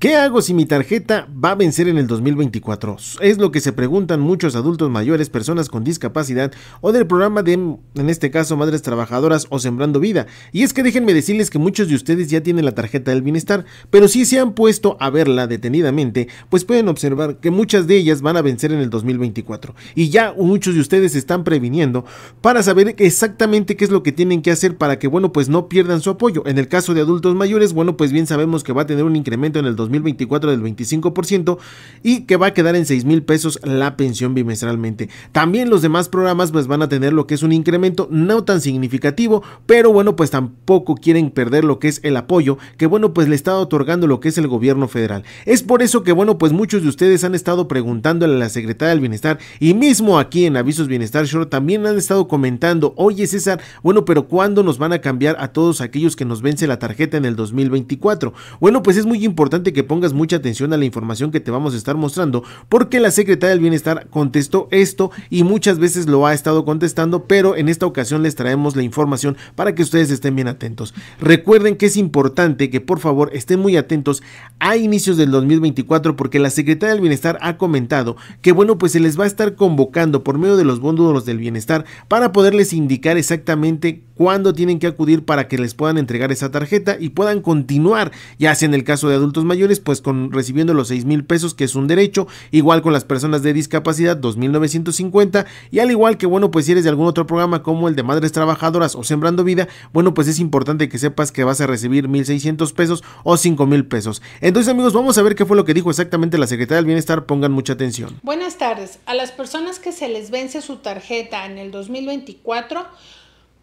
¿Qué hago si mi tarjeta va a vencer en el 2024? Es lo que se preguntan muchos adultos mayores, personas con discapacidad o del programa de, en este caso, Madres Trabajadoras o Sembrando Vida. Y es que déjenme decirles que muchos de ustedes ya tienen la tarjeta del bienestar, pero si se han puesto a verla detenidamente, pues pueden observar que muchas de ellas van a vencer en el 2024. Y ya muchos de ustedes están previniendo para saber exactamente qué es lo que tienen que hacer para que, bueno, pues no pierdan su apoyo. En el caso de adultos mayores, bueno, pues bien sabemos que va a tener un incremento en el 2024 del 25% y que va a quedar en 6 mil pesos la pensión bimestralmente. También los demás programas pues van a tener lo que es un incremento no tan significativo, pero bueno pues tampoco quieren perder lo que es el apoyo que bueno pues le está otorgando lo que es el gobierno federal. Es por eso que bueno pues muchos de ustedes han estado preguntándole a la secretaria del bienestar y mismo aquí en Avisos Bienestar Short también han estado comentando, oye César, bueno pero ¿cuándo nos van a cambiar a todos aquellos que nos vence la tarjeta en el 2024? Bueno pues es muy importante que que pongas mucha atención a la información que te vamos a estar mostrando, porque la secretaria del Bienestar contestó esto y muchas veces lo ha estado contestando, pero en esta ocasión les traemos la información para que ustedes estén bien atentos. Recuerden que es importante que por favor estén muy atentos a inicios del 2024 porque la secretaria del Bienestar ha comentado que bueno, pues se les va a estar convocando por medio de los bóndulos del bienestar para poderles indicar exactamente cuándo tienen que acudir para que les puedan entregar esa tarjeta y puedan continuar, ya sea en el caso de adultos mayores, pues con recibiendo los 6 mil pesos, que es un derecho, igual con las personas de discapacidad, 2.950, y al igual que, bueno, pues si eres de algún otro programa como el de Madres Trabajadoras o Sembrando Vida, bueno, pues es importante que sepas que vas a recibir 1.600 pesos o 5 mil pesos. Entonces, amigos, vamos a ver qué fue lo que dijo exactamente la Secretaría del Bienestar, pongan mucha atención. Buenas tardes, a las personas que se les vence su tarjeta en el 2024,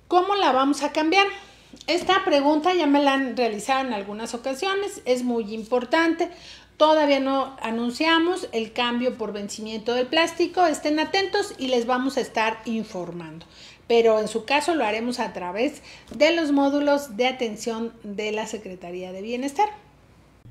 ¿Cómo la vamos a cambiar? Esta pregunta ya me la han realizado en algunas ocasiones, es muy importante. Todavía no anunciamos el cambio por vencimiento del plástico, estén atentos y les vamos a estar informando. Pero en su caso lo haremos a través de los módulos de atención de la Secretaría de Bienestar.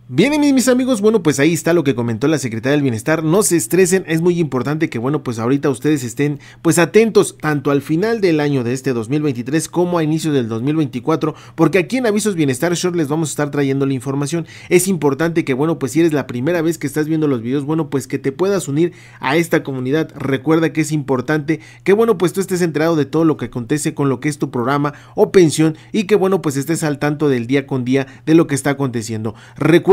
Bien, mis amigos, bueno, pues ahí está lo que comentó la Secretaría del Bienestar. No se estresen, es muy importante que, bueno, pues ahorita ustedes estén pues atentos tanto al final del año de este 2023 como a inicio del 2024, porque aquí en Avisos Bienestar Short les vamos a estar trayendo la información. Es importante que, bueno, pues si eres la primera vez que estás viendo los videos, bueno, pues que te puedas unir a esta comunidad. Recuerda que es importante que, bueno, pues tú estés enterado de todo lo que acontece con lo que es tu programa o pensión y que, bueno, pues estés al tanto del día con día de lo que está aconteciendo.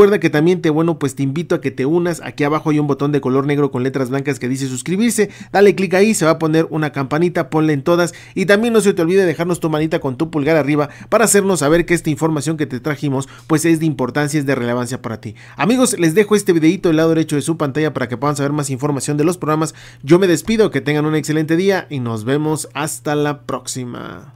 Recuerda que también te, bueno, pues te invito a que te unas. Aquí abajo hay un botón de color negro con letras blancas que dice suscribirse. Dale clic ahí, se va a poner una campanita, ponle en todas. Y también no se te olvide dejarnos tu manita con tu pulgar arriba para hacernos saber que esta información que te trajimos pues es de importancia, es de relevancia para ti. Amigos, les dejo este videito del lado derecho de su pantalla para que puedan saber más información de los programas. Yo me despido, que tengan un excelente día y nos vemos hasta la próxima.